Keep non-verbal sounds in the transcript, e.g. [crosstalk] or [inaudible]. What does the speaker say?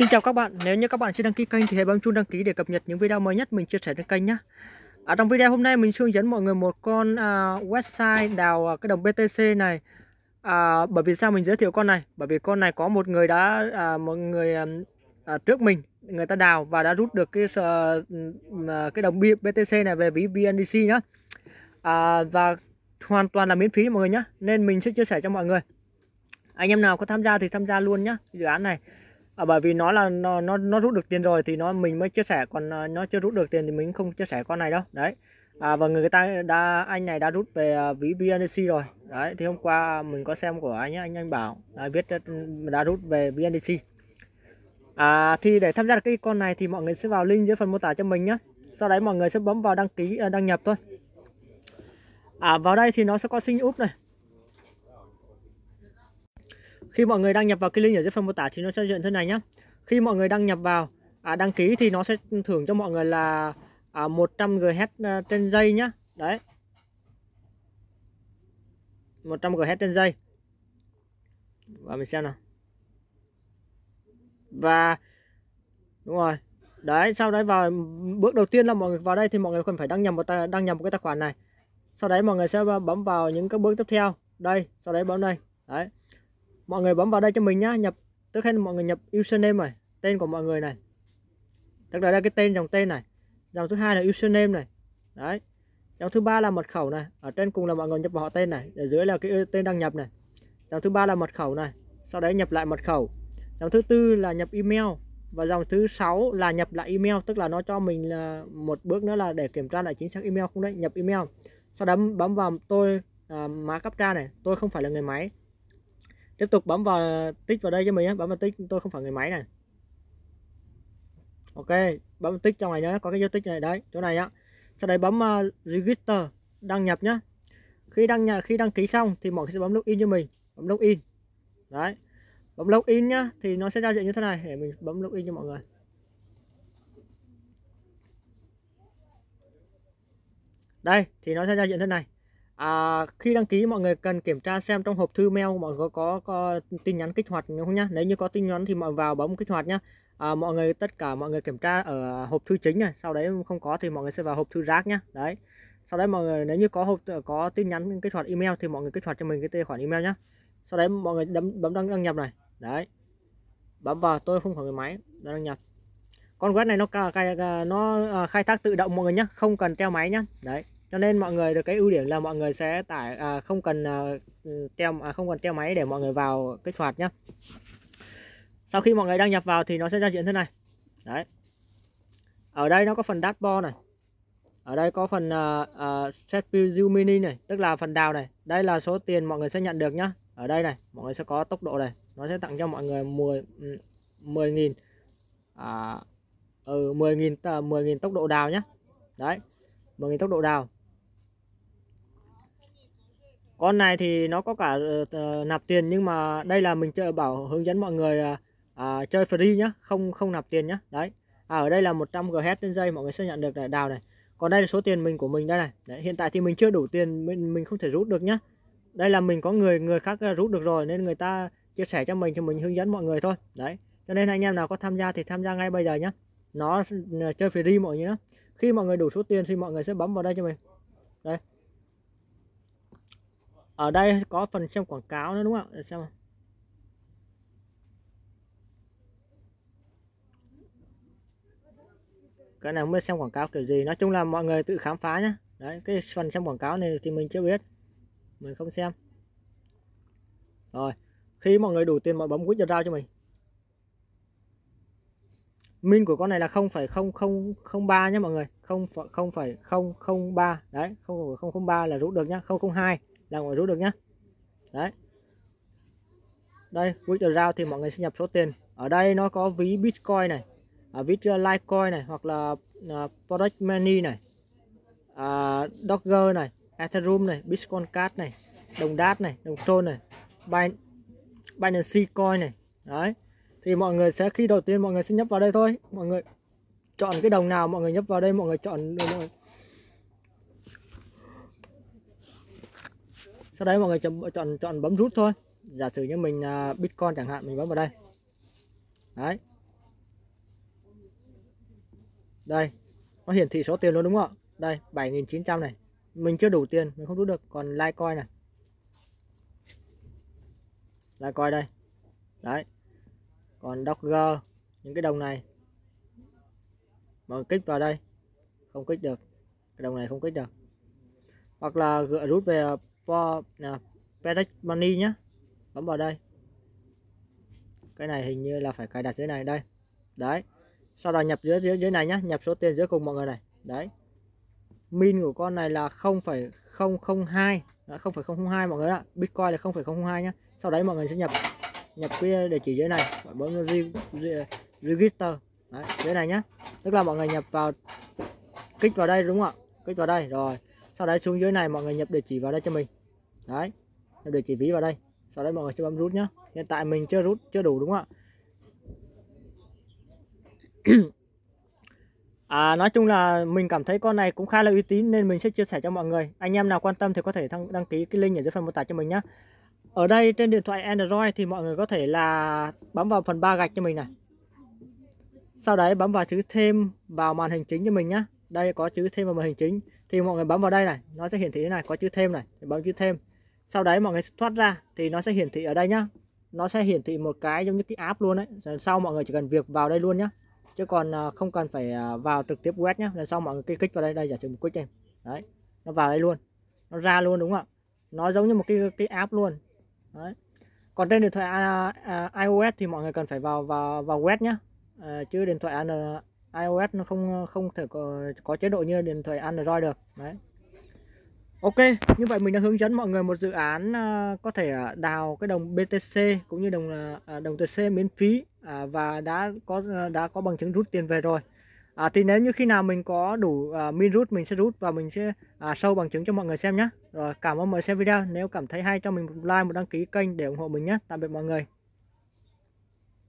Xin chào các bạn, nếu như các bạn chưa đăng ký kênh thì hãy bấm chuông đăng ký để cập nhật những video mới nhất mình chia sẻ trên kênh nhé. Ở trong video hôm nay mình sẽ hướng dẫn mọi người một con uh, website đào uh, cái đồng BTC này. uh, bởi vì sao mình giới thiệu con này? Bởi vì con này có một người đã uh, một người uh, trước mình người ta đào và đã rút được cái uh, cái đồng BTC này về ví VNDC nhá. À, và hoàn toàn là miễn phí mọi người nhé nên mình sẽ chia sẻ cho mọi người anh em nào có tham gia thì tham gia luôn nhá dự án này à, bởi vì nó là nó, nó nó rút được tiền rồi thì nó mình mới chia sẻ còn à, nó chưa rút được tiền thì mình không chia sẻ con này đâu đấy à, và người ta đã anh này đã rút về à, ví VNDC rồi đấy thì hôm qua mình có xem của anh ấy, anh anh bảo đấy, à, viết đã rút về VNDC à, thì để tham gia được cái con này thì mọi người sẽ vào link dưới phần mô tả cho mình nhé sau đấy mọi người sẽ bấm vào đăng ký đăng nhập thôi à, vào đây thì nó sẽ có sinh úp này khi mọi người đăng nhập vào cái link ở dưới phần mô tả thì nó sẽ hiện thế này nhé khi mọi người đăng nhập vào à, đăng ký thì nó sẽ thưởng cho mọi người là à, 100 GHz à, trên dây nhá đấy 100 GHz trên dây. và mình xem nào và đúng rồi đấy sau đấy vào bước đầu tiên là mọi người vào đây thì mọi người cần phải đăng nhập một tài, đăng nhập một cái tài khoản này sau đấy mọi người sẽ bấm vào những các bước tiếp theo đây sau đấy bấm đây đấy mọi người bấm vào đây cho mình nhá nhập tức là mọi người nhập username này tên của mọi người này tức là đây cái tên dòng tên này dòng thứ hai là username này đấy dòng thứ ba là mật khẩu này ở trên cùng là mọi người nhập vào họ tên này ở dưới là cái tên đăng nhập này dòng thứ ba là mật khẩu này sau đấy nhập lại mật khẩu dòng thứ tư là nhập email và dòng thứ sáu là nhập lại email tức là nó cho mình là một bước nữa là để kiểm tra lại chính xác email không đấy nhập email sau đó bấm vào tôi à, má cấp tra này tôi không phải là người máy tiếp tục bấm vào tích vào đây cho mình nhé bấm vào tích tôi không phải người máy này ok bấm vào tích trong này nhé có cái dấu tích này đấy chỗ này á sau đấy bấm uh, register đăng nhập nhé khi đăng nhà khi đăng ký xong thì mọi người sẽ bấm login cho mình bấm login đấy bấm login nhá thì nó sẽ ra diện như thế này để mình bấm login cho mọi người đây thì nó sẽ ra diện thế này À, khi đăng ký mọi người cần kiểm tra xem trong hộp thư mail mọi người có, có tin nhắn kích hoạt không nhá. Nếu như có tin nhắn thì mọi vào bấm kích hoạt nhá. À, mọi người tất cả mọi người kiểm tra ở hộp thư chính này, sau đấy không có thì mọi người sẽ vào hộp thư rác nhá. Đấy. Sau đấy mọi người nếu như có hộp có tin nhắn kích hoạt email thì mọi người kích hoạt cho mình cái tài khoản email nhá. Sau đấy mọi người đấm, bấm đăng, đăng nhập này. Đấy. Bấm vào tôi không có người máy, đăng nhập. Con web này nó nó à, khai thác tự động mọi người nhá, không cần treo máy nhá. Đấy cho nên mọi người được cái ưu điểm là mọi người sẽ tải à, không cần à, treo à, không cần treo máy để mọi người vào kích hoạt nhé sau khi mọi người đăng nhập vào thì nó sẽ ra diện thế này đấy ở đây nó có phần dashboard này ở đây có phần uh, uh, set view mini này tức là phần đào này đây là số tiền mọi người sẽ nhận được nhá ở đây này mọi người sẽ có tốc độ này nó sẽ tặng cho mọi người 10 10 ừ, nghìn ở à, 10 ừ, nghìn 10 nghìn tốc độ đào nhá đấy 10 nghìn tốc độ đào con này thì nó có cả uh, nạp tiền nhưng mà đây là mình chơi bảo hướng dẫn mọi người uh, chơi free nhá không không nạp tiền nhá đấy à, ở đây là 100 GHz trên dây mọi người sẽ nhận được đại đào này còn đây là số tiền mình của mình đây này đấy, hiện tại thì mình chưa đủ tiền mình mình không thể rút được nhá đây là mình có người người khác à, rút được rồi nên người ta chia sẻ cho mình cho mình hướng dẫn mọi người thôi đấy cho nên anh em nào có tham gia thì tham gia ngay bây giờ nhá nó chơi free mọi người nhé khi mọi người đủ số tiền thì mọi người sẽ bấm vào đây cho mình đây ở đây có phần xem quảng cáo nữa đúng không để xem cái này không biết xem quảng cáo kiểu gì nói chung là mọi người tự khám phá nhé đấy cái phần xem quảng cáo này thì mình chưa biết mình không xem rồi khi mọi người đủ tiền mọi bấm quýt rao cho mình min của con này là 0,0003 nhé mọi người 0,0003 đấy 0,003 là rút được nhá 002 là ngoài rút được nhé. đấy đây wither round thì mọi người sẽ nhập số tiền ở đây nó có ví bitcoin này à, ví litecoin này hoặc là à, product money này à, docker này ethereum này bitcoin card này đồng đát này đồng trôn này Bin binance coin này đấy thì mọi người sẽ khi đầu tiên mọi người sẽ nhấp vào đây thôi mọi người chọn cái đồng nào mọi người nhấp vào đây mọi người chọn mọi người sau đấy mọi người chọn chọn, chọn bấm rút thôi giả sử như mình uh, bitcoin chẳng hạn mình bấm vào đây đấy đây nó hiển thị số tiền luôn đúng không ạ đây 7.900 này mình chưa đủ tiền mình không rút được còn Litecoin này Litecoin đây đấy còn Docker những cái đồng này mà kích vào đây không kích được cái đồng này không kích được hoặc là gỡ rút về for uh, Predict Money nhé bấm vào đây cái này hình như là phải cài đặt dưới này đây đấy sau đó nhập dưới dưới dưới này nhé, nhập số tiền dưới cùng mọi người này đấy min của con này là 0,002 0,002 à, mọi người ạ Bitcoin là 0,002 nhé. sau đấy mọi người sẽ nhập nhập cái địa chỉ dưới này bấm register đấy, dưới này nhé. tức là mọi người nhập vào kích vào đây đúng không ạ kích vào đây rồi sau đấy xuống dưới này mọi người nhập địa chỉ vào đây cho mình đấy em để chỉ ví vào đây sau đấy mọi người sẽ bấm rút nhá hiện tại mình chưa rút chưa đủ đúng không ạ [clears throat] à, nói chung là mình cảm thấy con này cũng khá là uy tín nên mình sẽ chia sẻ cho mọi người anh em nào quan tâm thì có thể đăng, ký cái link ở dưới phần mô tả cho mình nhé ở đây trên điện thoại Android thì mọi người có thể là bấm vào phần ba gạch cho mình này sau đấy bấm vào chữ thêm vào màn hình chính cho mình nhé đây có chữ thêm vào màn hình chính thì mọi người bấm vào đây này nó sẽ hiển thị thế này có chữ thêm này thì bấm chữ thêm sau đấy mọi người thoát ra thì nó sẽ hiển thị ở đây nhá nó sẽ hiển thị một cái giống như cái app luôn đấy lần sau mọi người chỉ cần việc vào đây luôn nhá chứ còn à, không cần phải à, vào trực tiếp web nhá lần sau mọi người kích vào đây đây giả sử một click này đấy nó vào đây luôn nó ra luôn đúng không ạ nó giống như một cái cái app luôn đấy còn trên điện thoại à, à, iOS thì mọi người cần phải vào vào vào web nhá à, chứ điện thoại à, iOS nó không không thể có, có chế độ như điện thoại Android được đấy Ok, như vậy mình đã hướng dẫn mọi người một dự án ờ, có thể ờ, đào cái đồng BTC cũng như đồng ờ, đồng TC miễn phí à, và đã có đã có bằng chứng rút tiền về rồi. À, thì nếu như khi nào mình có đủ uh, min rút mình sẽ rút và mình sẽ uh, show bằng chứng cho mọi người xem nhé. Rồi cảm ơn mọi người xem video. Nếu cảm thấy hay cho mình một like, một đăng ký kênh để ủng hộ mình nhé. Tạm biệt mọi người.